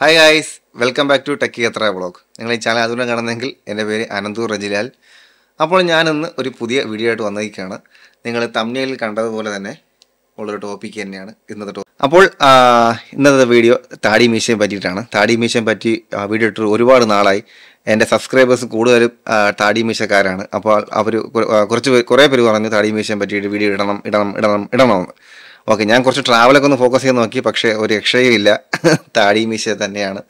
hi guys welcome back to techie എത്ര blog നിങ്ങൾ ഈ ചാനൽ അതുകൊണ്ട് കാണുന്നെങ്കിൽ എൻ്റെ പേര് അനന്തൂർ റജിലാൽ അപ്പോൾ ഞാനിന്ന് ഒരു പുതിയ വീഡിയോ ആയിട്ട് വന്നിരിക്കുകയാണ് നിങ്ങൾ തമിഴിൽ കണ്ടതുപോലെ തന്നെ ഉള്ളൊരു ടോപ്പിക്ക് തന്നെയാണ് ഇന്നത്തെ ടോപ്പിക് അപ്പോൾ ഇന്നത്തെ വീഡിയോ താടി മീശയെ പറ്റിയിട്ടാണ് താടി മീശയെ പറ്റി വീഡിയോ ഇട്ട് ഒരുപാട് നാളായി എൻ്റെ സബ്സ്ക്രൈബേഴ്സ് കൂടുതലും താടി മീശക്കാരാണ് അപ്പോൾ അവർ കുറച്ച് കുറേ പേര് പറഞ്ഞു താടി മീശയെ പറ്റിയിട്ട് വീഡിയോ ഇടണം ഇടണം ഇടണം ഇടണമെന്ന് ഓക്കെ ഞാൻ കുറച്ച് ട്രാവലൊക്കെ ഒന്ന് ഫോക്കസ് ചെയ്ത് നോക്കി പക്ഷേ ഒരു രക്ഷയും ഇല്ല താടി മീശ തന്നെയാണ്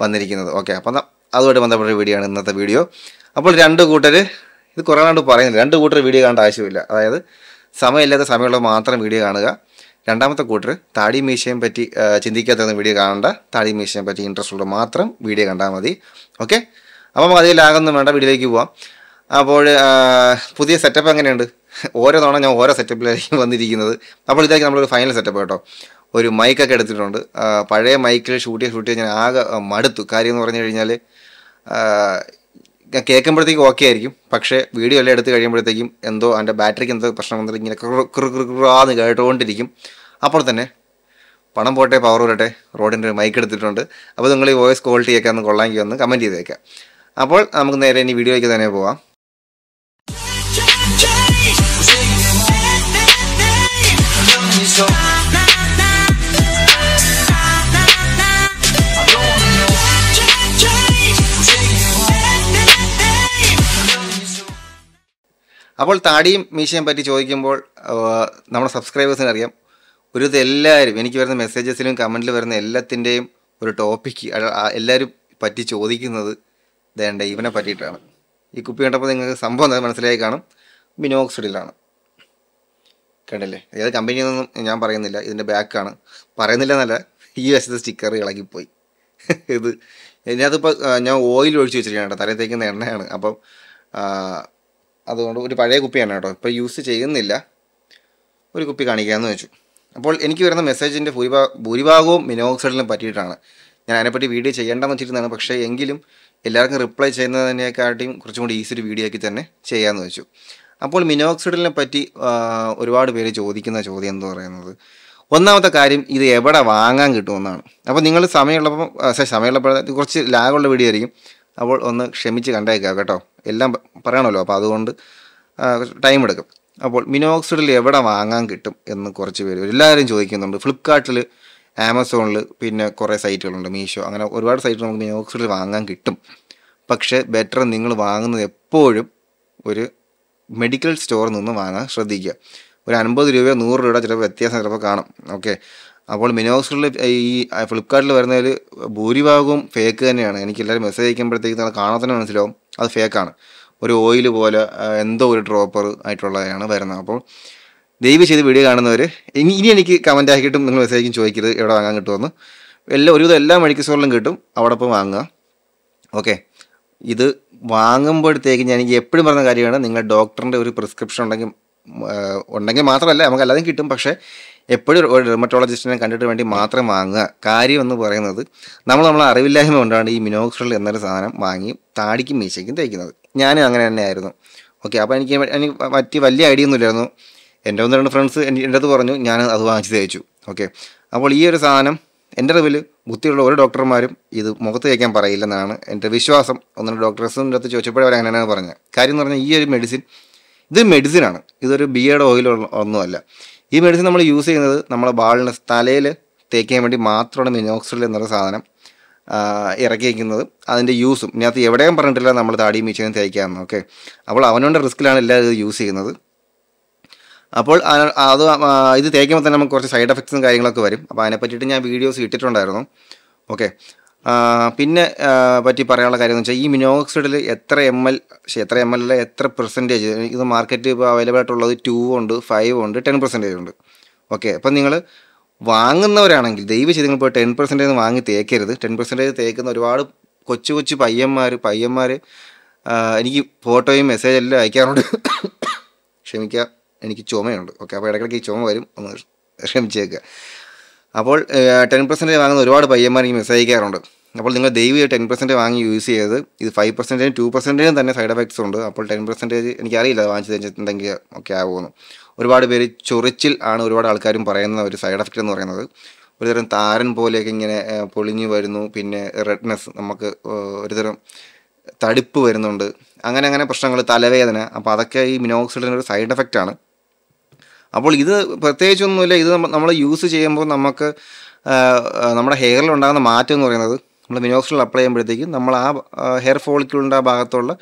വന്നിരിക്കുന്നത് ഓക്കെ അപ്പം അതുമായിട്ട് ബന്ധപ്പെട്ട വീഡിയോ ആണ് ഇന്നത്തെ വീഡിയോ അപ്പോൾ രണ്ട് കൂട്ടർ ഇത് കുറേ നാണ്ട് പറയുന്നില്ല രണ്ട് കൂട്ടർ വീഡിയോ കാണേണ്ട ആവശ്യമില്ല അതായത് സമയമില്ലാത്ത സമയമുള്ളത് മാത്രം വീഡിയോ കാണുക രണ്ടാമത്തെ കൂട്ടർ താടി മീശയും പറ്റി ചിന്തിക്കാത്തൊന്നും വീഡിയോ കാണണ്ട താടി മീശയും പറ്റി ഇൻട്രസ്റ്റ് ഉള്ളത് മാത്രം വീഡിയോ കണ്ടാൽ മതി ഓക്കെ അപ്പോൾ നമുക്ക് അധികം വേണ്ട വീഡിയോയിലേക്ക് പോവാം അപ്പോൾ പുതിയ സെറ്റപ്പ് എങ്ങനെയുണ്ട് ഓരോ തവണ ഞാൻ ഓരോ സെറ്റപ്പിലായിരിക്കും വന്നിരിക്കുന്നത് അപ്പോൾ ഇതാക്കി നമ്മളൊരു ഫൈനൽ സെറ്റപ്പ് കേട്ടോ ഒരു മൈക്കൊക്കെ എടുത്തിട്ടുണ്ട് പഴയ മൈക്കിൽ ഷൂട്ട് ചെയ്ത് ഷൂട്ട് ചെയ്ത് ഞാൻ ആകെ മടുത്തു കാര്യം എന്ന് പറഞ്ഞു കഴിഞ്ഞാൽ കേൾക്കുമ്പോഴത്തേക്കും ഓക്കെ ആയിരിക്കും പക്ഷേ വീഡിയോ എല്ലാം എടുത്ത് കഴിയുമ്പോഴത്തേക്കും എന്തോ എൻ്റെ ബാറ്ററിക്ക് എന്തോ പ്രശ്നം വന്നിട്ട് ഇങ്ങനെ ക്രുക്രുക്രുക്രാന്ന് കേട്ടുകൊണ്ടിരിക്കും അപ്പോൾ തന്നെ പണം പോട്ടെ പവർ വരട്ടെ റോഡിൻ്റെ ഒരു മൈക്ക് എടുത്തിട്ടുണ്ട് അപ്പോൾ നിങ്ങൾ ഈ വോയിസ് ക്വാളിറ്റിയൊക്കെ ഒന്ന് കൊള്ളാമെങ്കിൽ ഒന്ന് കമൻറ്റ് ചെയ്തേക്കാം അപ്പോൾ നമുക്ക് നേരെ ഇനി വീഡിയോയ്ക്ക് തന്നെ പോവാം അപ്പോൾ താടിയും മീശയും പറ്റി ചോദിക്കുമ്പോൾ നമ്മുടെ സബ്സ്ക്രൈബേഴ്സിന് അറിയാം ഒരു എല്ലാവരും എനിക്ക് വരുന്ന മെസ്സേജസിലും കമൻറ്റിൽ വരുന്ന എല്ലാത്തിൻ്റെയും ഒരു ടോപ്പിക്ക് എല്ലാവരും പറ്റി ചോദിക്കുന്നത് ദേണ്ട ഇവനെ പറ്റിയിട്ടാണ് ഈ കുപ്പി കണ്ടപ്പോൾ നിങ്ങൾക്ക് സംഭവം എന്താ മനസ്സിലായി കാണും മിനോക്സിഡിലാണ് കണ്ടില്ലേ ഏത് കമ്പനിയൊന്നും ഞാൻ പറയുന്നില്ല ഇതിൻ്റെ ബാക്കാണ് പറയുന്നില്ല എന്നല്ല ഈ വശത്തെ സ്റ്റിക്കർ ഇളകിപ്പോയി ഇത് ഇപ്പോൾ ഞാൻ ഓയിൽ ഒഴിച്ച് വെച്ചിരിക്കുകയാണ് കേട്ടോ തലയിൽ തേക്കുന്ന എണ്ണയാണ് അപ്പം അതുകൊണ്ട് ഒരു പഴയ കുപ്പിയാണ് കേട്ടോ ഇപ്പോൾ യൂസ് ചെയ്യുന്നില്ല ഒരു കുപ്പി കാണിക്കാമെന്ന് വെച്ചു അപ്പോൾ എനിക്ക് വരുന്ന മെസ്സേജിൻ്റെ ഭൂരിഭാ ഭൂരിഭാഗവും മിനോക്സൈഡിലും പറ്റിയിട്ടാണ് ഞാൻ അതിനെപ്പറ്റി വീഡിയോ ചെയ്യേണ്ടെന്ന് വെച്ചിരുന്നതാണ് പക്ഷേ എങ്കിലും എല്ലാവർക്കും റിപ്ലൈ ചെയ്യുന്നതിനെക്കാട്ടിയും കുറച്ചും കൂടി ഈസി ഒരു വീഡിയോ ആക്കി തന്നെ ചെയ്യാമെന്ന് വെച്ചു അപ്പോൾ മിനോക്സിഡിലിനെ പറ്റി ഒരുപാട് പേര് ചോദിക്കുന്ന ചോദ്യം എന്ന് പറയുന്നത് ഒന്നാമത്തെ കാര്യം ഇത് എവിടെ വാങ്ങാൻ കിട്ടുമെന്നാണ് അപ്പോൾ നിങ്ങൾ സമയമുള്ളപ്പോൾ സമയമുള്ളപ്പോൾ കുറച്ച് ലാഗുള്ള വീഡിയോ ആയിരിക്കും അപ്പോൾ ഒന്ന് ക്ഷമിച്ച് കണ്ടേക്കാം കേട്ടോ എല്ലാം പറയണമല്ലോ അപ്പോൾ അതുകൊണ്ട് ടൈം എടുക്കും അപ്പോൾ മിനോക്സിഡിൽ എവിടെ വാങ്ങാൻ കിട്ടും എന്ന് കുറച്ച് പേര് എല്ലാവരും ചോദിക്കുന്നുണ്ട് ഫ്ലിപ്കാർട്ടിൽ ആമസോണിൽ പിന്നെ കുറേ സൈറ്റുകളുണ്ട് മീഷോ അങ്ങനെ ഒരുപാട് സൈറ്റുകൾ നമുക്ക് മിനോക്സിഡിൽ വാങ്ങാൻ കിട്ടും പക്ഷേ ബെറ്റർ നിങ്ങൾ വാങ്ങുന്നത് എപ്പോഴും ഒരു മെഡിക്കൽ സ്റ്റോറിൽ നിന്ന് വാങ്ങാൻ ശ്രദ്ധിക്കുക ഒരു അൻപത് രൂപയോ നൂറ് രൂപയോ ചിലപ്പോൾ വ്യത്യാസം ചിലപ്പോൾ കാണും ഓക്കെ അപ്പോൾ മിനോക്സിൽ ഈ ഫ്ലിപ്കാർട്ടിൽ വരുന്നതിൽ ഭൂരിഭാഗവും ഫേക്ക് തന്നെയാണ് എനിക്ക് എല്ലാവരും മെസ്സേജ് അയക്കുമ്പോഴത്തേക്കും നമ്മൾ കാണാൻ തന്നെ മനസ്സിലാവും അത് ഫേക്കാണ് ഒരു ഓയിൽ പോലെ എന്തോ ഒരു ഡ്രോപ്പർ ആയിട്ടുള്ളതാണ് വരുന്നത് അപ്പോൾ ദയവ് ചെയ്ത് വീഡിയോ കാണുന്നവർ ഇനി ഇനി എനിക്ക് കമൻ്റ് ആക്കിയിട്ടും നിങ്ങൾ മെസ്സേജ് അയക്കും ചോദിക്കരുത് എവിടെ വാങ്ങാൻ കിട്ടുമെന്ന് എല്ലാ ഒരുവിധം എല്ലാ മെഡിക്കൽ സ്റ്റോറിലും കിട്ടും അവിടെ പോയി വാങ്ങുക ഓക്കെ ഇത് വാങ്ങുമ്പോഴത്തേക്കും ഞാൻ എനിക്ക് എപ്പോഴും പറഞ്ഞ കാര്യമാണ് നിങ്ങളുടെ ഡോക്ടറിൻ്റെ ഒരു പ്രിസ്ക്രിപ്ഷൻ ഉണ്ടെങ്കിൽ ഉണ്ടെങ്കിൽ മാത്രമല്ല നമുക്ക് അല്ലാതെ കിട്ടും പക്ഷേ എപ്പോഴും ഒരു ഡെർമറ്റോളജിസ്റ്റിനെ കണ്ടിട്ട് വേണ്ടി മാത്രം വാങ്ങുക കാര്യം എന്ന് പറയുന്നത് നമ്മൾ നമ്മളെ അറിവില്ലായ്മ കൊണ്ടാണ് ഈ മിനോക്സിൽ എന്നൊരു സാധനം വാങ്ങി താടിക്കും മീശയ്ക്കും തേക്കുന്നത് ഞാനും അങ്ങനെ തന്നെയായിരുന്നു ഓക്കെ അപ്പോൾ എനിക്ക് എനിക്ക് പറ്റി വലിയ ഐഡിയ ഒന്നും ഇല്ലായിരുന്നു എൻ്റെ ഒന്ന് രണ്ട് ഫ്രണ്ട്സ് എൻ്റെ അടുത്ത് പറഞ്ഞു ഞാൻ അത് വാങ്ങിച്ച് തേച്ചു ഓക്കെ അപ്പോൾ ഈ ഒരു സാധനം എൻ്റെ അറിവിൽ ബുദ്ധിയുള്ള ഒരു ഡോക്ടർമാരും ഇത് മുഖത്ത് തേക്കാൻ പറയില്ലെന്നാണ് എൻ്റെ വിശ്വാസം ഒന്നും എൻ്റെ അടുത്ത് ചോദിച്ചപ്പോഴേ അവർ അങ്ങനെയാണ് പറഞ്ഞത് കാര്യം എന്ന് പറഞ്ഞാൽ ഈ ഒരു മെഡിസിൻ ഇത് മെഡിസിനാണ് ഇതൊരു ബിയേഡ് ഓയിൽ ഒന്നുമല്ല ഈ മെഡിസിൻ നമ്മൾ യൂസ് ചെയ്യുന്നത് നമ്മളെ ബാളിന് തലയിൽ തേക്കാൻ വേണ്ടി മാത്രമാണ് മിനോക്സിഡിൽ എന്നൊരു സാധനം ഇറക്കി വയ്ക്കുന്നത് അതിൻ്റെ യൂസും ഇതിനകത്ത് എവിടെയും പറഞ്ഞിട്ടില്ല നമ്മൾ താടിയും മീച്ചയും തേക്കാമെന്ന് ഓക്കെ അപ്പോൾ അവനവൻ്റെ റിസ്ക്കിലാണ് എല്ലാവരും ഇത് യൂസ് ചെയ്യുന്നത് അപ്പോൾ അത് ഇത് തേക്കുമ്പോൾ തന്നെ നമുക്ക് കുറച്ച് സൈഡ് എഫക്ട്സും കാര്യങ്ങളൊക്കെ വരും അപ്പോൾ അതിനെ പറ്റിയിട്ട് ഞാൻ വീഡിയോസ് ഇട്ടിട്ടുണ്ടായിരുന്നു ഓക്കെ പിന്നെ പറ്റി പറയാനുള്ള കാര്യം എന്ന് വെച്ചാൽ ഈ മിനോക്സിഡിൽ എത്ര എം എൽ എത്ര എം എൽ എത്ര പെർസെൻറ്റേജ് ഇത് മാർക്കറ്റ് ഇപ്പോൾ അവൈലബിൾ ആയിട്ടുള്ളത് ടു ഉണ്ട് ഫൈവ് ഉണ്ട് ടെൻ പെർസെൻറ്റേജ് ഉണ്ട് ഓക്കെ അപ്പം നിങ്ങൾ വാങ്ങുന്നവരാണെങ്കിൽ ദയവ് ചെയ്ത് നിങ്ങൾ ഇപ്പോൾ ടെൻ പെർസെൻറ്റേജ് വാങ്ങി തേക്കരുത് ടെൻ പെർസെൻറ്റേജ് തേക്കുന്ന ഒരുപാട് കൊച്ചു കൊച്ചു പയ്യന്മാർ പയ്യന്മാർ എനിക്ക് ഫോട്ടോയും മെസ്സേജ് എല്ലാം അയക്കാറുണ്ട് ക്ഷമിക്കുക എനിക്ക് ചുമയുണ്ട് ഓക്കെ അപ്പോൾ ഇടയ്ക്കിടയ്ക്ക് ഈ ചുമ വരും ഒന്ന് ക്ഷമിച്ചേക്കുക അപ്പോൾ ടെൻ പെർസെൻറ്റേജ് വാങ്ങുന്ന ഒരുപാട് പയ്യന്മാർ എനിക്ക് മെസ്സേജ് അയക്കാറുണ്ട് അപ്പോൾ നിങ്ങൾ ദൈവം ടെൻ പെർസെൻറ്റേജ് വാങ്ങി യൂസ് ചെയ്ത് ഇത് ഫൈവ് പെർസെൻറ്റേജും ടു പെർസെൻറ്റേജും തന്നെ സൈഡ് എഫക്ട്സ് ഉണ്ട് അപ്പോൾ ടെൻ പെർസെൻറ്റേജ് എനിക്കറിയില്ല വാങ്ങിച്ച് തെഞ്ചിട്ടുണ്ടെങ്കിൽ ഒക്കെ ആവുമെന്ന് ഒരുപാട് പേര് ചൊറിച്ചിൽ ആണ് ഒരുപാട് ആൾക്കാരും പറയുന്ന ഒരു സൈഡ് എഫക്റ്റ് എന്ന് പറയുന്നത് ഒരുതരം താരൻ പോലെയൊക്കെ ഇങ്ങനെ പൊളിഞ്ഞു വരുന്നു പിന്നെ റെഡ്നെസ് നമുക്ക് ഒരുതരം തടിപ്പ് വരുന്നുണ്ട് അങ്ങനെ അങ്ങനെ പ്രശ്നങ്ങൾ തലവേദന അപ്പോൾ അതൊക്കെ ഈ മിനോക്സിഡിൻ്റെ ഒരു സൈഡ് എഫക്റ്റാണ് അപ്പോൾ ഇത് പ്രത്യേകിച്ചൊന്നുമില്ല ഇത് നമ്മൾ യൂസ് ചെയ്യുമ്പോൾ നമുക്ക് നമ്മുടെ ഹെയറിൽ ഉണ്ടാകുന്ന മാറ്റം എന്ന് പറയുന്നത് നമ്മൾ മിനോക്സിൽ അപ്ലൈ ചെയ്യുമ്പോഴത്തേക്കും നമ്മൾ ആ ഹെയർ ഫോളിക്കുളിൻ്റെ ആ ഭാഗത്തുള്ള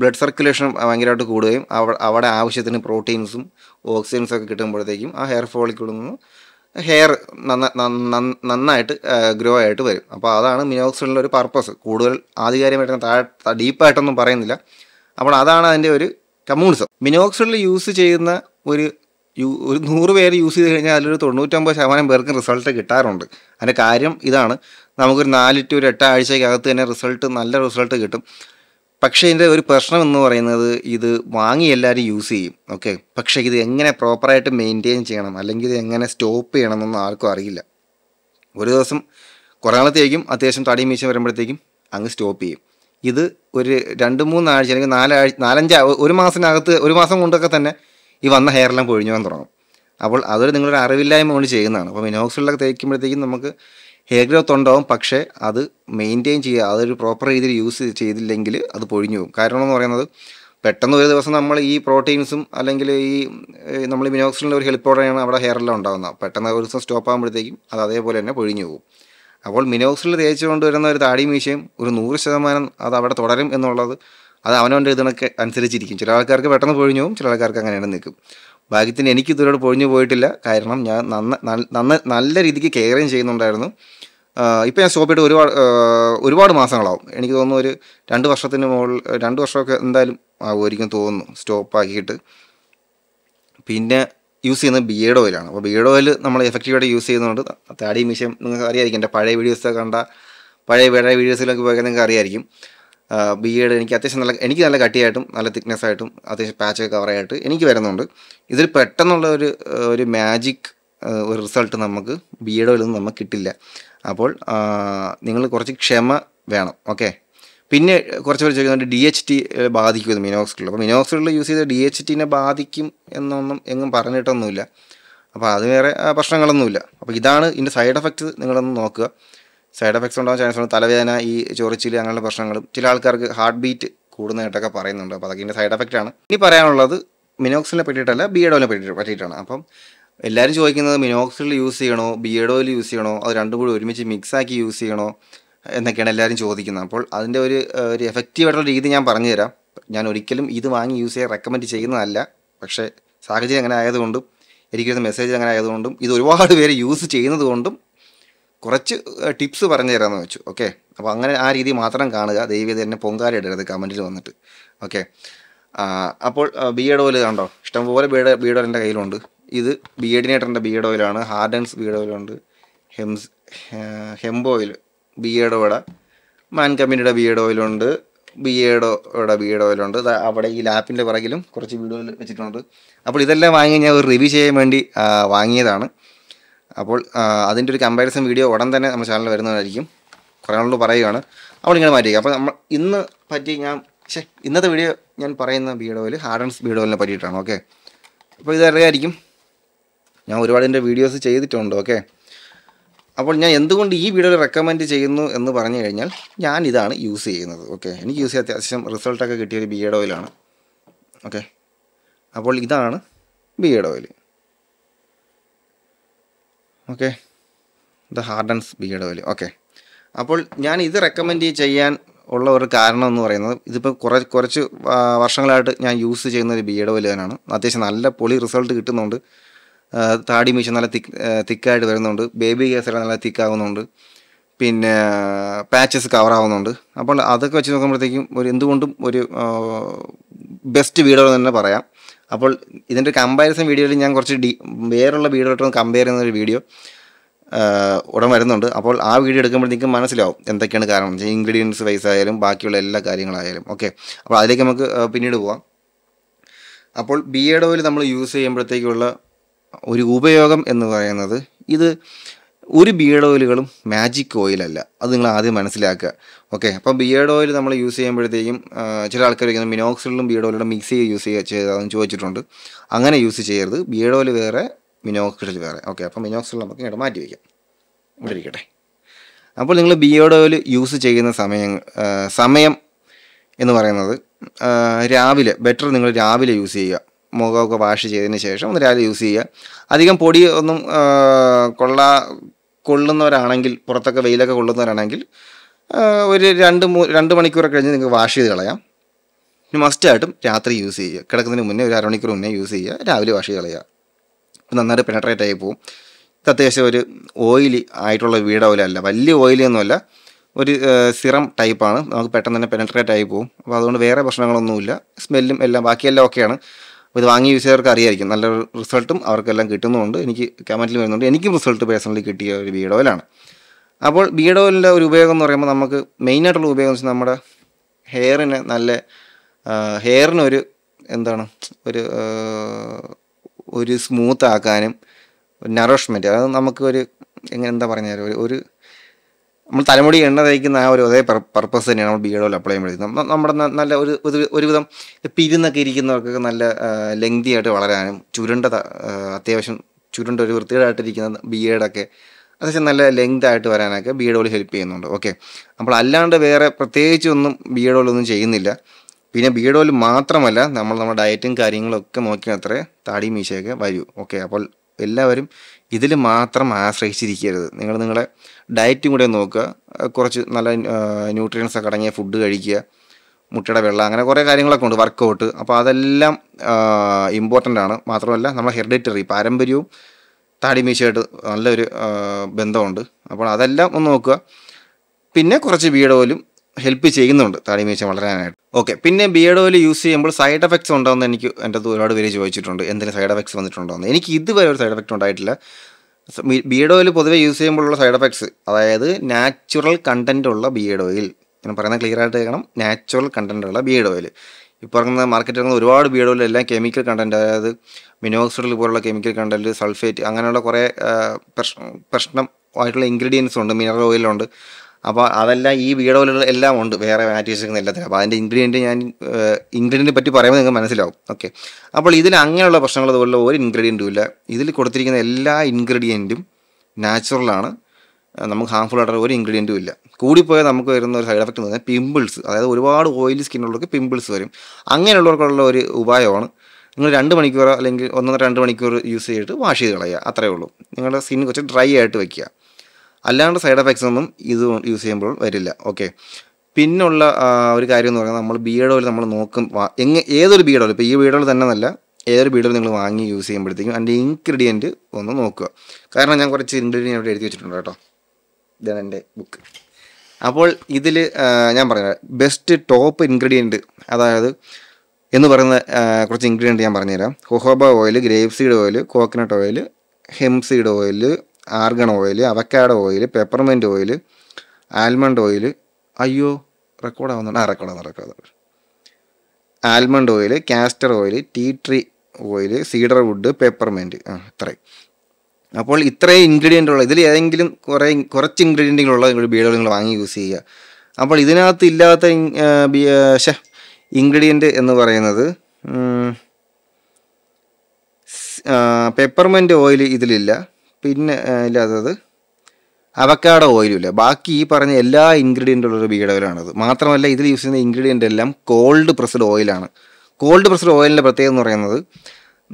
ബ്ലഡ് സർക്കുലേഷൻ ഭയങ്കരമായിട്ട് കൂടുകയും അവിടെ ആവശ്യത്തിന് പ്രോട്ടീൻസും ഓക്സിജൻസും ഒക്കെ കിട്ടുമ്പോഴത്തേക്കും ആ ഹെയർ ഫോളിക്കുളിൽ നിന്ന് ഹെയർ നന്നായിട്ട് ഗ്രോ ആയിട്ട് വരും അപ്പോൾ അതാണ് മിനോക്സിഡിൻ്റെ ഒരു പർപ്പസ് കൂടുതൽ ആധികാരികമായിട്ട് താഴെ ഡീപ്പായിട്ടൊന്നും പറയുന്നില്ല അപ്പോൾ അതാണ് അതിൻ്റെ ഒരു കമ്മ്യൂണിസം മിനോക്സിഡിൽ യൂസ് ചെയ്യുന്ന ഒരു യൂ ഒരു നൂറ് പേര് യൂസ് ചെയ്ത് കഴിഞ്ഞാൽ അതിലൊരു തൊണ്ണൂറ്റമ്പത് ശതമാനം പേർക്കും റിസൾട്ട് കിട്ടാറുണ്ട് അതിൻ്റെ കാര്യം ഇതാണ് നമുക്കൊരു നാല് ടു ഒരു എട്ടാഴ്ചയ്ക്കകത്ത് തന്നെ റിസൾട്ട് നല്ല റിസൾട്ട് കിട്ടും പക്ഷേ ഇതിൻ്റെ ഒരു പ്രശ്നം എന്ന് പറയുന്നത് ഇത് വാങ്ങി എല്ലാവരും യൂസ് ചെയ്യും ഓക്കെ പക്ഷേ ഇത് എങ്ങനെ പ്രോപ്പറായിട്ട് മെയിൻറ്റെയിൻ ചെയ്യണം അല്ലെങ്കിൽ ഇത് എങ്ങനെ സ്റ്റോപ്പ് ചെയ്യണമെന്നൊന്നും ആർക്കും അറിയില്ല ഒരു ദിവസം കുറേ നാളത്തേക്കും അത്യാവശ്യം തടി മീശം വരുമ്പോഴത്തേക്കും അങ്ങ് സ്റ്റോപ്പ് ചെയ്യും ഇത് ഒരു രണ്ട് മൂന്നാഴ്ച അല്ലെങ്കിൽ നാലാഴ്ച നാലഞ്ച് ഒരു മാസത്തിനകത്ത് ഒരു മാസം കൊണ്ടൊക്കെ തന്നെ ഈ വന്ന ഹെയറെല്ലാം പൊഴിഞ്ഞു പോകാൻ തുടങ്ങും അപ്പോൾ അതൊരു നിങ്ങളൊരു അറിവില്ലായ്മ കൊണ്ട് ചെയ്യുന്നതാണ് അപ്പോൾ മിനോക്സിലൊക്കെ തേക്കുമ്പോഴത്തേക്കും നമുക്ക് ഹെയർ ഗ്രോത്ത് ഉണ്ടാവും പക്ഷേ അത് മെയിൻറ്റെയിൻ ചെയ്യുക അതൊരു പ്രോപ്പർ രീതിയിൽ യൂസ് ചെയ്തില്ലെങ്കിൽ അത് പൊഴിഞ്ഞു പോകും കാരണം എന്ന് പറയുന്നത് പെട്ടെന്ന് ഒരു ദിവസം നമ്മൾ ഈ പ്രോട്ടീൻസും അല്ലെങ്കിൽ ഈ നമ്മൾ മിനോക്സിലിൻ്റെ ഒരു ഹെൽപ്പോടെയാണ് അവിടെ ഹെയറെല്ലാം ഉണ്ടാകുന്നത് പെട്ടെന്ന് ഒരു ദിവസം സ്റ്റോപ്പ് ആകുമ്പോഴത്തേക്കും അത് അതേപോലെ തന്നെ പൊഴിഞ്ഞു പോകും അപ്പോൾ മിനോക്സിൽ തേച്ചുകൊണ്ട് വരുന്ന ഒരു താടി മീശയും ഒരു നൂറ് ശതമാനം അത് അവിടെ തുടരും എന്നുള്ളത് അത് അവനവൻ്റെ ഇതിനൊക്കെ അനുസരിച്ചിരിക്കും ചില ആൾക്കാർക്ക് പെട്ടെന്ന് പൊഴിഞ്ഞു പോകും ചില ആൾക്കാർക്ക് അങ്ങനെയാണ് നിൽക്കും ഭാഗ്യത്തിന് എനിക്ക് ഇതിനോട് പൊഴിഞ്ഞു പോയിട്ടില്ല കാരണം ഞാൻ നന്ന നന്ന നല്ല രീതിക്ക് കെയറിങ് ചെയ്യുന്നുണ്ടായിരുന്നു ഇപ്പം ഞാൻ സ്റ്റോപ്പ് ചെയ്തിട്ട് ഒരുപാട് ഒരുപാട് മാസങ്ങളാവും എനിക്ക് തോന്നുന്നു ഒരു രണ്ട് വർഷത്തിന് മുകളിൽ രണ്ട് വർഷമൊക്കെ എന്തായാലും ആവുമായിരിക്കും തോന്നുന്നു സ്റ്റോപ്പാക്കിയിട്ട് പിന്നെ യൂസ് ചെയ്യുന്നത് ബിയേഡ് ഓയിലാണ് അപ്പോൾ ബിയേഡ് ഓയിൽ നമ്മൾ എഫക്റ്റീവായിട്ട് യൂസ് ചെയ്യുന്നതുകൊണ്ട് താടി മിഷയം നിങ്ങൾക്ക് അറിയായിരിക്കും എൻ്റെ പഴയ വീഡിയോസൊക്കെ കണ്ട പഴയ പഴയ വീഡിയോസിലൊക്കെ പോയാൽ നിങ്ങൾക്ക് അറിയായിരിക്കും ബി എഡ് എനിക്ക് അത്യാവശ്യം നല്ല എനിക്ക് നല്ല കട്ടിയായിട്ടും നല്ല തിക്നെസ് ആയിട്ടും അത്യാവശ്യം പാച്ച് കവറായിട്ട് എനിക്ക് വരുന്നുണ്ട് ഇതിൽ പെട്ടെന്നുള്ള ഒരു ഒരു മാജിക് ഒരു റിസൾട്ട് നമുക്ക് ബി എഡോയിൽ നമുക്ക് കിട്ടില്ല അപ്പോൾ നിങ്ങൾ കുറച്ച് ക്ഷമ വേണം ഓക്കെ പിന്നെ കുറച്ച് പേര് ചോദിക്കുന്നുണ്ട് ഡി എച്ച് ടി ബാധിക്കുമെന്ന് മിനോക്സിഡിൽ അപ്പോൾ മിനോക്സിഡിൽ യൂസ് ചെയ്ത് ഡി എച്ച് ടീനെ ബാധിക്കും എന്നൊന്നും എങ്ങും പറഞ്ഞിട്ടൊന്നുമില്ല അപ്പോൾ അത് വേറെ പ്രശ്നങ്ങളൊന്നുമില്ല അപ്പോൾ ഇതാണ് ഇതിൻ്റെ സൈഡ് എഫക്റ്റ് നിങ്ങളൊന്ന് നോക്കുക സൈഡ് എഫക്ട്സ് ഉണ്ടാകാൻ ചാൻസ് ഉണ്ട് തലവേദന ഈ ചൊറിച്ചിൽ അങ്ങനെയുള്ള പ്രശ്നങ്ങളും ചില ആൾക്കാർക്ക് ഹാർട്ട് ബീറ്റ് കൂടുന്നതായിട്ടൊക്കെ പറയുന്നുണ്ട് അപ്പോൾ അതൊക്കെ ഇതിൻ്റെ സൈഡ് എഫക്റ്റ് ആണ് ഇനി പറയാനുള്ളത് മിനോക്സിനെ പറ്റിയിട്ടല്ല ബി എഡ് പറ്റി പറ്റിയിട്ടാണ് അപ്പം എല്ലാവരും ചോദിക്കുന്നത് മിനോക്സിൽ യൂസ് ചെയ്യണോ ബി എഡ് യൂസ് ചെയ്യണോ അത് രണ്ടും കൂടി ഒരുമിച്ച് മിക്സാക്കി യൂസ് ചെയ്യണോ എന്നൊക്കെയാണ് എല്ലാവരും ചോദിക്കുന്നത് അപ്പോൾ അതിൻ്റെ ഒരു ഒരു എഫക്റ്റീവ് ആയിട്ടുള്ള രീതി ഞാൻ പറഞ്ഞുതരാം ഞാൻ ഒരിക്കലും ഇത് വാങ്ങി യൂസ് ചെയ്യാൻ റെക്കമെൻഡ് ചെയ്യുന്നതല്ല പക്ഷേ സാഹചര്യം അങ്ങനെ ആയതുകൊണ്ടും എനിക്കൊരു മെസ്സേജ് അങ്ങനെ ആയതുകൊണ്ടും ഇത് ഒരുപാട് പേര് യൂസ് ചെയ്യുന്നതുകൊണ്ടും കുറച്ച് ടിപ്സ് പറഞ്ഞു തരാമെന്ന് വെച്ചു ഓക്കെ അപ്പോൾ അങ്ങനെ ആ രീതി മാത്രം കാണുക ദൈവം തന്നെ പൊങ്കാല ഇടരുത് കമൻറ്റിൽ വന്നിട്ട് ഓക്കെ അപ്പോൾ ബി എഡ് ഓയിൽ കണ്ടോ ഇഷ്ടംപോലെ ബി എഡ് ബി എഡ് ഓയിലിൻ്റെ കയ്യിലുണ്ട് ഇത് ബി എഡിനേറ്ററിൻ്റെ ബി എഡ് ഓയിലാണ് ഹാർഡൻസ് ബി എഡ് ഓയിലുണ്ട് ഹെംസ് ഹെംബ് ഓയിൽ ബി എഡ് ഓയുടെ മാൻ കമ്പനിയുടെ ബി എഡ് ഓയിലുണ്ട് ബി എഡോയുടെ ബി ഓയിലുണ്ട് അവിടെ ഈ ലാപ്പിൻ്റെ പിറകിലും കുറച്ച് വീഡിയോയിൽ വെച്ചിട്ടുണ്ട് അപ്പോൾ ഇതെല്ലാം വാങ്ങി ഞാൻ ഒരു റിവ്യൂ ചെയ്യാൻ വേണ്ടി വാങ്ങിയതാണ് അപ്പോൾ അതിൻ്റെ ഒരു കമ്പാരിസൺ വീഡിയോ ഉടൻ തന്നെ നമ്മുടെ ചാനലിൽ വരുന്നതായിരിക്കും കുറേ നാളുകൊണ്ട് പറയുകയാണ് അപ്പോൾ ഇങ്ങനെ മാറ്റിയിരിക്കും അപ്പോൾ നമ്മൾ ഇന്ന് പറ്റി ഞാൻ പക്ഷേ ഇന്നത്തെ വീഡിയോ ഞാൻ പറയുന്ന ബീഡ് ഓയിൽ ഹാർഡൻസ് ബീഡ് പറ്റിയിട്ടാണ് ഓക്കെ അപ്പോൾ ഇതറിയായിരിക്കും ഞാൻ ഒരുപാട് എൻ്റെ വീഡിയോസ് ചെയ്തിട്ടുണ്ട് ഓക്കെ അപ്പോൾ ഞാൻ എന്തുകൊണ്ട് ഈ വീഡിയോയിൽ റെക്കമെൻഡ് ചെയ്യുന്നു എന്ന് പറഞ്ഞു കഴിഞ്ഞാൽ ഞാൻ ഇതാണ് യൂസ് ചെയ്യുന്നത് ഓക്കെ എനിക്ക് യൂസ് ചെയ്യാൻ അത്യാവശ്യം റിസൾട്ടൊക്കെ കിട്ടിയ ഒരു എഡ് ഓയിലാണ് ഓക്കെ അപ്പോൾ ഇതാണ് എഡ് ഓയിൽ ഓക്കെ ദ ഹാർഡൻസ് ബിയുടെ വാല്യൂ ഓക്കെ അപ്പോൾ ഞാൻ ഇത് റെക്കമെൻഡ് ചെയ്യാൻ ഉള്ള ഒരു കാരണം എന്ന് പറയുന്നത് ഇതിപ്പോൾ കുറേ കുറച്ച് വർഷങ്ങളായിട്ട് ഞാൻ യൂസ് ചെയ്യുന്ന ഒരു ബിയുടെ വാല്യൂ തന്നെയാണ് അത്യാവശ്യം നല്ല പൊളി റിസൾട്ട് കിട്ടുന്നുണ്ട് താടി മീശ നല്ല തിക്ക് തിക്കായിട്ട് വരുന്നുണ്ട് ബേബി കേസൊക്കെ നല്ല തിക്കാവുന്നുണ്ട് പിന്നെ പാച്ചസ് കവർ ആവുന്നുണ്ട് അപ്പോൾ അതൊക്കെ വെച്ച് നോക്കുമ്പോഴത്തേക്കും ഒരു എന്തുകൊണ്ടും ഒരു ബെസ്റ്റ് വീഡിയോ തന്നെ പറയാം അപ്പോൾ ഇതിൻ്റെ കമ്പാരിസൺ വീഡിയോയിൽ ഞാൻ കുറച്ച് ഡി വേറുള്ള വീഡിയോയിട്ടൊന്ന് കമ്പയർ ചെയ്യുന്ന ഒരു വീഡിയോ ഉടൻ വരുന്നുണ്ട് അപ്പോൾ ആ വീഡിയോ എടുക്കുമ്പോഴത്തേക്കും മനസ്സിലാവും എന്തൊക്കെയാണ് കാരണം വെച്ചാൽ ഇൻഗ്രീഡിയൻസ് വൈസ് ആയാലും ബാക്കിയുള്ള എല്ലാ കാര്യങ്ങളായാലും ഓക്കെ അപ്പോൾ അതിലേക്ക് നമുക്ക് പിന്നീട് പോവാം അപ്പോൾ എഡ് ഓയിൽ നമ്മൾ യൂസ് ചെയ്യുമ്പോഴത്തേക്കുള്ള ഒരു ഉപയോഗം എന്ന് പറയുന്നത് ഇത് ഒരു ബിയേഡ് ഓയിലുകളും മാജിക് ഓയിലല്ല അത് നിങ്ങൾ ആദ്യം മനസ്സിലാക്കുക ഓക്കെ അപ്പം ബിയേഡ് ഓയിൽ നമ്മൾ യൂസ് ചെയ്യുമ്പോഴത്തേക്കും ചില ആൾക്കാർ വയ്ക്കുന്ന മിനോക്സിലും ബിയേഡ് ഓയിലും മിക്സ് ചെയ്ത് യൂസ് ചെയ്യുക ചെയ്താന്ന് ചോദിച്ചിട്ടുണ്ട് അങ്ങനെ യൂസ് ചെയ്യരുത് ബിയേഡ് ഓയിൽ വേറെ മിനോക്സിഡിൽ വേറെ ഓക്കെ അപ്പം മിനോക്സിഡിൽ നമുക്ക് ഇങ്ങോട്ട് മാറ്റി വയ്ക്കാം ഇവിടെ ഇരിക്കട്ടെ അപ്പോൾ നിങ്ങൾ ബിയേഡ് ഓയിൽ യൂസ് ചെയ്യുന്ന സമയം സമയം എന്ന് പറയുന്നത് രാവിലെ ബെറ്റർ നിങ്ങൾ രാവിലെ യൂസ് ചെയ്യുക മുഖമൊക്കെ വാഷ് ചെയ്തതിന് ശേഷം ഒന്ന് രാവിലെ യൂസ് ചെയ്യുക അധികം പൊടി ഒന്നും കൊള്ളാ കൊള്ളുന്നവരാണെങ്കിൽ പുറത്തൊക്കെ വെയിലൊക്കെ കൊള്ളുന്നവരാണെങ്കിൽ ഒരു രണ്ട് മൂ രണ്ട് മണിക്കൂറൊക്കെ കഴിഞ്ഞ് നിങ്ങൾക്ക് വാഷ് ചെയ്ത് കളയാം പിന്നെ മസ്റ്റായിട്ടും രാത്രി യൂസ് ചെയ്യുക കിടക്കുന്നതിന് മുന്നേ ഒരു അരമണിക്കൂർ മുന്നേ യൂസ് ചെയ്യുക രാവിലെ വാഷ് ചെയ്ത് കളയുക ഇപ്പം നന്നായിട്ട് പെനട്രേറ്റ് ആയി പോകും ഇത് അത്യാവശ്യം ഒരു ഓയിലി ആയിട്ടുള്ള വീട് ഓയിലല്ല വലിയ ഓയിലി ഒന്നുമല്ല ഒരു സിറം ടൈപ്പാണ് നമുക്ക് പെട്ടെന്ന് തന്നെ പെനട്രേറ്റ് ആയി പോകും അപ്പോൾ അതുകൊണ്ട് വേറെ പ്രശ്നങ്ങളൊന്നുമില്ല സ്മെല്ലും എല്ലാം ബാക്കിയെല്ലാം ഓക്കെയാണ് ഇത് വാങ്ങിയ യൂസുകാർക്ക് അറിയായിരിക്കും നല്ല റിസൾട്ടും അവർക്കെല്ലാം കിട്ടുന്നുണ്ട് എനിക്ക് കമൻറ്റിൽ വരുന്നുണ്ട് എനിക്കും റിസൾട്ട് പേഴ്സണലി കിട്ടിയ ഒരു ബീഡ് ഓയിലാണ് അപ്പോൾ ബീഡ് ഓയിലിൻ്റെ ഒരു ഉപയോഗം എന്ന് പറയുമ്പോൾ നമുക്ക് മെയിനായിട്ടുള്ള ഉപയോഗം വെച്ചാൽ നമ്മുടെ ഹെയറിന് നല്ല ഹെയറിനൊരു എന്താണ് ഒരു ഒരു സ്മൂത്ത് ആക്കാനും നറിഷ്മെൻറ്റ് അതായത് നമുക്ക് ഒരു എങ്ങനെ എന്താ പറഞ്ഞാൽ ഒരു ഒരു നമ്മൾ തലമുടി എണ്ണ തേക്കുന്ന ആ ഒരു അതേ പർപ്പസ് തന്നെയാണ് നമ്മൾ ഓയിൽ അപ്ലൈ ചെയ്യുമ്പോഴത്തേക്കും നമ്മുടെ നല്ല ഒരു ഒരുവിധം പിരിന്നൊക്കെ ഇരിക്കുന്നവർക്കൊക്കെ നല്ല ലെങ്തി ആയിട്ട് വളരാനും ചുരുണ്ട അത്യാവശ്യം ചുരുണ്ട ഒരു വൃത്തികേടായിട്ടിരിക്കുന്ന ബിയേഡൊക്കെ അത്യാവശ്യം നല്ല ലെങ്ത് ആയിട്ട് വരാനൊക്കെ ഓയിൽ ഹെൽപ്പ് ചെയ്യുന്നുണ്ട് ഓക്കെ അപ്പോൾ അല്ലാണ്ട് വേറെ പ്രത്യേകിച്ചൊന്നും ഒന്നും ചെയ്യുന്നില്ല പിന്നെ ഓയിൽ മാത്രമല്ല നമ്മൾ നമ്മുടെ ഡയറ്റും കാര്യങ്ങളൊക്കെ നോക്കിയാൽ അത്രേ താടി മീശയൊക്കെ വരൂ ഓക്കെ അപ്പോൾ എല്ലാവരും ഇതിൽ മാത്രം ആശ്രയിച്ചിരിക്കരുത് നിങ്ങൾ നിങ്ങളുടെ ഡയറ്റും കൂടെ നോക്കുക കുറച്ച് നല്ല ന്യൂട്രിയൻസ് ഒക്കെ അടങ്ങിയ ഫുഡ് കഴിക്കുക മുട്ടയുടെ വെള്ളം അങ്ങനെ കുറേ കാര്യങ്ങളൊക്കെ ഉണ്ട് വർക്കൗട്ട് അപ്പോൾ അതെല്ലാം ഇമ്പോർട്ടൻ്റ് ആണ് മാത്രമല്ല നമ്മുടെ ഹെറിഡിറ്ററി പാരമ്പര്യവും താടിമീശയായിട്ട് നല്ലൊരു ബന്ധമുണ്ട് അപ്പോൾ അതെല്ലാം ഒന്ന് നോക്കുക പിന്നെ കുറച്ച് വീടോലും ഹെൽപ്പ് ചെയ്യുന്നുണ്ട് താടി മീശ വളരാനായിട്ട് ഓക്കെ പിന്നെ ബിയർഡ് ഓയിൽ യൂസ് ചെയ്യുമ്പോൾ സൈഡ് എഫക്ട്സ് ഉണ്ടോയെന്ന് എനിക്ക് എൻ്റെ ഒരുപാട് പേര് ചോദിച്ചിട്ടുണ്ട് എന്തെങ്കിലും സൈഡ് എഫക്ട്സ് വന്നിട്ടുണ്ടോയെന്ന് എനിക്ക് ഇതുവരെ ഒരു സൈഡ് എഫക്റ്റ് ഉണ്ടായിട്ടില്ല ബിയർഡ് ഓയിൽ പൊതുവേ യൂസ് ചെയ്യുമ്പോഴുള്ള സൈഡ് എഫക്ട്സ് അതായത് നാച്ചുറൽ കണ്ടൻ്റ് ഉള്ള ബിയർഡ് ഓയിൽ ഞാൻ പറയുന്നത് ക്ലിയർ ആയിട്ട് കേൾക്കണം നാച്ചുറൽ കണ്ടൻ്റ് ഉള്ള ബിയർഡ് ഓയിൽ ഇപ്പോൾ ഇറങ്ങുന്ന മാർക്കറ്റിൽ ഇറങ്ങുന്ന ഒരുപാട് ഓയിൽ ഓയിലെല്ലാം കെമിക്കൽ കണ്ടൻറ്റ് അതായത് മിനോക്സിഡിൽ പോലുള്ള കെമിക്കൽ കണ്ടൻറ്റ് സൾഫേറ്റ് അങ്ങനെയുള്ള കുറേ പ്രശ്നം ആയിട്ടുള്ള ഇൻഗ്രീഡിയൻസ് ഉണ്ട് മിനറൽ ഓയിലുണ്ട് അപ്പോൾ അതെല്ലാം ഈ വീഡിയോയിലുള്ള എല്ലാം ഉണ്ട് വേറെ മാറ്റീസിക്കുന്ന എല്ലാത്തിനും അപ്പോൾ അതിൻ്റെ ഇൻഗ്രീഡിയൻറ്റ് ഞാൻ ഇൻഗ്രീഡിയൻ്റ് പറ്റി പറയുമ്പോൾ നിങ്ങൾക്ക് മനസ്സിലാവും ഓക്കെ അപ്പോൾ ഇതിൽ അങ്ങനെയുള്ള പ്രശ്നങ്ങൾ അതുപോലെ ഒരു ഇൻഗ്രീഡിയൻറ്റും ഇല്ല ഇതിൽ കൊടുത്തിരിക്കുന്ന എല്ലാ ഇൻഗ്രീഡിയൻറ്റും നാച്ചുറലാണ് നമുക്ക് ഹാംഫുൾ ആയിട്ടുള്ള ഒരു ഇൻഗ്രീഡിയൻറ്റും ഇല്ല കൂടിപ്പോയാൽ നമുക്ക് വരുന്ന ഒരു സൈഡ് എഫക്റ്റ് എന്ന് പറഞ്ഞാൽ പിമ്പിൾസ് അതായത് ഒരുപാട് ഓയിലി സ്കിന്നുള്ളവർക്ക് പിമ്പിൾസ് വരും അങ്ങനെയുള്ളവർക്കുള്ള ഒരു ഉപായമാണ് നിങ്ങൾ രണ്ട് മണിക്കൂർ അല്ലെങ്കിൽ ഒന്നര രണ്ട് മണിക്കൂർ യൂസ് ചെയ്തിട്ട് വാഷ് ചെയ്ത് കളയുക അത്രയേ ഉള്ളൂ നിങ്ങളുടെ സ്കിൻ കുറച്ച് ഡ്രൈ ആയിട്ട് വയ്ക്കുക അല്ലാണ്ട് സൈഡ് എഫക്ട്സ് ഒന്നും ഇത് യൂസ് ചെയ്യുമ്പോൾ വരില്ല ഓക്കെ പിന്നുള്ള ഒരു കാര്യം എന്ന് പറഞ്ഞാൽ നമ്മൾ ബീഡോ നമ്മൾ നോക്കും എങ്ങ ഏതൊരു ബീഡോ ഇപ്പോൾ ഈ വീഡോൾ തന്നെ നല്ല ഏതൊരു ബീഡോ നിങ്ങൾ വാങ്ങി യൂസ് ചെയ്യുമ്പോഴത്തേക്കും അതിൻ്റെ ഇൻഗ്രീഡിയൻറ്റ് ഒന്ന് നോക്കുക കാരണം ഞാൻ കുറച്ച് ഇൻഗ്രീഡിയൻ അവിടെ എഴുതി വെച്ചിട്ടുണ്ട് കേട്ടോ ഇതാണ് എൻ്റെ ബുക്ക് അപ്പോൾ ഇതിൽ ഞാൻ പറഞ്ഞ ബെസ്റ്റ് ടോപ്പ് ഇൻഗ്രീഡിയൻറ്റ് അതായത് എന്ന് പറയുന്ന കുറച്ച് ഇൻഗ്രീഡിയൻറ്റ് ഞാൻ പറഞ്ഞുതരാം jojoba oil grape seed oil coconut oil hemp seed oil argan oil avocado oil peppermint oil almond oil അയ്യോ റെക്കോർഡാവുന്നുണ്ട് ആ റെക്കോർഡാവുന്നു record almond oil castor oil tea tree oil cedar wood peppermint ആ ഇത്രയും അപ്പോൾ ഇത്രയും ഇൻഗ്രീഡിയൻ്റ് ഉള്ള ഇതിൽ ഏതെങ്കിലും കുറേ കുറച്ച് ഇൻഗ്രീഡിയൻറ്റുകളുള്ള നിങ്ങൾ ബീഡുകൾ നിങ്ങൾ വാങ്ങി യൂസ് ചെയ്യുക അപ്പോൾ ഇതിനകത്ത് ഇല്ലാത്ത ഷേ ഇൻഗ്രീഡിയൻ്റ് എന്ന് പറയുന്നത് പെപ്പർമെൻറ്റ് ഓയിൽ ഇതിലില്ല പിന്നെ ഇല്ലാത്തത് അവക്കാട ഓയിലുമില്ല ബാക്കി ഈ പറഞ്ഞ എല്ലാ ഇൻഗ്രീഡിയൻറ്റുള്ളൊരു ബീഡ് ഓയിലാണത് മാത്രമല്ല ഇതിൽ യൂസ് ചെയ്യുന്ന ഇൻഗ്രീഡിയൻ്റ് എല്ലാം കോൾഡ് പ്രസ്ഡ് ഓയിലാണ് കോൾഡ് പ്രസ്ഡ് ഓയിലിൻ്റെ പ്രത്യേകത എന്ന് പറയുന്നത്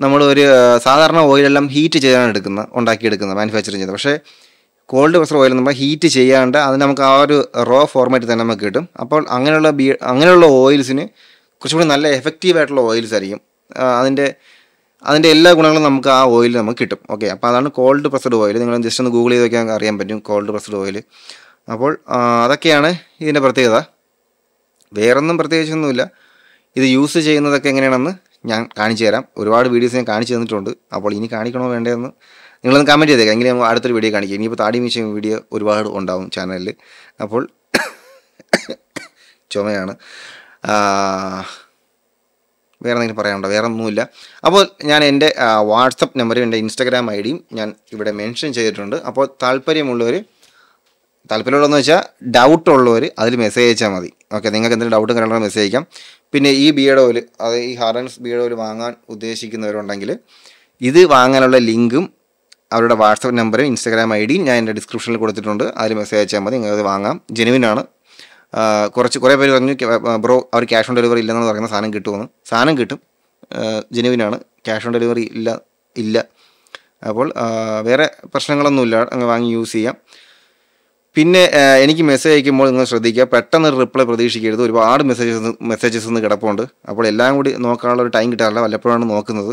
നമ്മൾ ഒരു സാധാരണ ഓയിലെല്ലാം ഹീറ്റ് ചെയ്താണ് എടുക്കുന്ന ഉണ്ടാക്കിയെടുക്കുന്നത് മാനുഫാക്ചറിങ് ചെയ്യുന്നത് പക്ഷേ കോൾഡ് പ്രസ്ഡ് ഓയിൽ നമ്മൾ ഹീറ്റ് ചെയ്യാണ്ട് അത് നമുക്ക് ആ ഒരു റോ ഫോർമാറ്റിൽ തന്നെ നമുക്ക് കിട്ടും അപ്പോൾ അങ്ങനെയുള്ള ബീ അങ്ങനെയുള്ള ഓയിൽസിന് കുറച്ചുകൂടി നല്ല എഫക്റ്റീവ് ആയിട്ടുള്ള ഓയിൽസ് ആയിരിക്കും അതിൻ്റെ അതിൻ്റെ എല്ലാ ഗുണങ്ങളും നമുക്ക് ആ ഓയിൽ നമുക്ക് കിട്ടും ഓക്കെ അപ്പോൾ അതാണ് കോൾഡ് പ്രസഡ് ഓയിൽ നിങ്ങൾ ജസ്റ്റ് ഒന്ന് ഗൂഗിൾ ചെയ്ത് നോക്കിയാൽ അറിയാൻ പറ്റും കോൾഡ് പ്രസഡ് ഓയിൽ അപ്പോൾ അതൊക്കെയാണ് ഇതിൻ്റെ പ്രത്യേകത വേറൊന്നും പ്രത്യേകിച്ചൊന്നുമില്ല ഇത് യൂസ് ചെയ്യുന്നതൊക്കെ എങ്ങനെയാണെന്ന് ഞാൻ കാണിച്ചു തരാം ഒരുപാട് വീഡിയോസ് ഞാൻ കാണിച്ചു തന്നിട്ടുണ്ട് അപ്പോൾ ഇനി കാണിക്കണോ വേണ്ടതെന്ന് നിങ്ങളൊന്ന് കമൻറ്റ് ചെയ്തേക്കാം എങ്കിലും അടുത്തൊരു വീഡിയോ കാണിക്കുക ഇനിയിപ്പോൾ താടി മീശ വീഡിയോ ഒരുപാട് ഉണ്ടാവും ചാനലിൽ അപ്പോൾ ചുമയാണ് വേറെ എന്തെങ്കിലും പറയാനുണ്ടോ വേറെ ഒന്നുമില്ല അപ്പോൾ ഞാൻ എൻ്റെ വാട്സപ്പ് നമ്പറും എൻ്റെ ഇൻസ്റ്റാഗ്രാം ഐ ഡിയും ഞാൻ ഇവിടെ മെൻഷൻ ചെയ്തിട്ടുണ്ട് അപ്പോൾ താല്പര്യമുള്ളവർ താല്പര്യമുള്ളതെന്ന് വെച്ചാൽ ഡൗട്ട് ഉള്ളവർ അതിൽ മെസ്സേജ് അയച്ചാൽ മതി ഓക്കെ നിങ്ങൾക്ക് എന്തെങ്കിലും ഡൗട്ടും കാര്യങ്ങളും മെസ്സേജ് അയക്കാം പിന്നെ ഈ ബിയഡ് ഓയിൽ അത് ഈ ഹറൻസ് ബിയഡ് ഓയിൽ വാങ്ങാൻ ഉദ്ദേശിക്കുന്നവരുണ്ടെങ്കിൽ ഇത് വാങ്ങാനുള്ള ലിങ്കും അവരുടെ വാട്സപ്പ് നമ്പറും ഇൻസ്റ്റാഗ്രാം ഐ ഡിയും ഞാൻ എൻ്റെ ഡിസ്ക്രിപ്ഷനിൽ കൊടുത്തിട്ടുണ്ട് അതിൽ മെസ്സേജ് അയച്ചാൽ മതി നിങ്ങൾക്കത് വാങ്ങാം ജെനുവിനാണ് കുറച്ച് കുറേ പേര് പറഞ്ഞു ബ്രോ അവർ ക്യാഷ് ഓൺ ഡെലിവറി ഇല്ലെന്ന് പറയുന്ന സാധനം കിട്ടുമെന്ന് സാധനം കിട്ടും ജെനുവിനാണ് ക്യാഷ് ഓൺ ഡെലിവറി ഇല്ല ഇല്ല അപ്പോൾ വേറെ പ്രശ്നങ്ങളൊന്നുമില്ല അങ്ങ് വാങ്ങി യൂസ് ചെയ്യാം പിന്നെ എനിക്ക് മെസ്സേജ് അയക്കുമ്പോൾ നിങ്ങൾ ശ്രദ്ധിക്കുക പെട്ടെന്ന് റിപ്ലൈ പ്രതീക്ഷിക്കരുത് ഒരുപാട് മെസ്സേജസ് മെസ്സേജസ് ഒന്ന് കിടപ്പുണ്ട് അപ്പോൾ എല്ലാം കൂടി നോക്കാനുള്ള ഒരു ടൈം കിട്ടാറില്ല വല്ലപ്പോഴാണ് നോക്കുന്നത്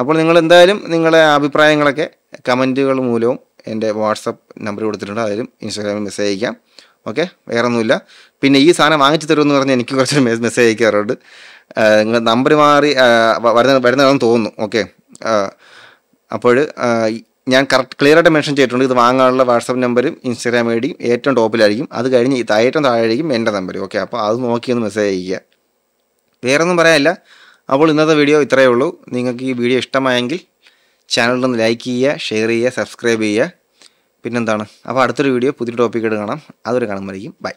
അപ്പോൾ നിങ്ങൾ എന്തായാലും നിങ്ങളുടെ അഭിപ്രായങ്ങളൊക്കെ കമൻറ്റുകൾ മൂലവും എൻ്റെ വാട്സപ്പ് നമ്പർ കൊടുത്തിട്ടുണ്ട് അതിലും ഇൻസ്റ്റാഗ്രാമിൽ മെസ്സേജ് അയക്കാം ഓക്കെ വേറെ ഒന്നുമില്ല പിന്നെ ഈ സാധനം വാങ്ങിച്ചു തരുമെന്ന് പറഞ്ഞാൽ എനിക്ക് കുറച്ച് മെസ്സേജ് അയക്കാറുണ്ട് നിങ്ങൾ നമ്പർ മാറി വരുന്ന വരുന്നതാണെന്ന് തോന്നുന്നു ഓക്കെ അപ്പോൾ ഞാൻ കറക്റ്റ് ക്ലിയർ ആയിട്ട് മെൻഷൻ ചെയ്തിട്ടുണ്ട് ഇത് വാങ്ങാനുള്ള വാട്സപ്പ് നമ്പറും ഇൻസ്റ്റാഗ്രാം ഐ ഡിയും ഏറ്റവും ടോപ്പിലായിരിക്കും അത് കഴിഞ്ഞ് ഏറ്റവും താഴെയായിരിക്കും എൻ്റെ നമ്പർ ഓക്കെ അപ്പോൾ അത് നോക്കി ഒന്ന് മെസ്സേജ് അയക്കുക വേറൊന്നും പറയാനില്ല അപ്പോൾ ഇന്നത്തെ വീഡിയോ ഇത്രയേ ഉള്ളൂ നിങ്ങൾക്ക് ഈ വീഡിയോ ഇഷ്ടമായെങ്കിൽ ഒന്ന് ലൈക്ക് ചെയ്യുക ഷെയർ ചെയ്യുക സബ്സ്ക്രൈബ് ചെയ്യുക പിന്നെന്താണ് അപ്പോൾ അടുത്തൊരു വീഡിയോ പുതിയ ടോപ്പിക്കായിട്ട് കാണാം അതുവരെ കാണുമ്പോഴേക്കും ബൈ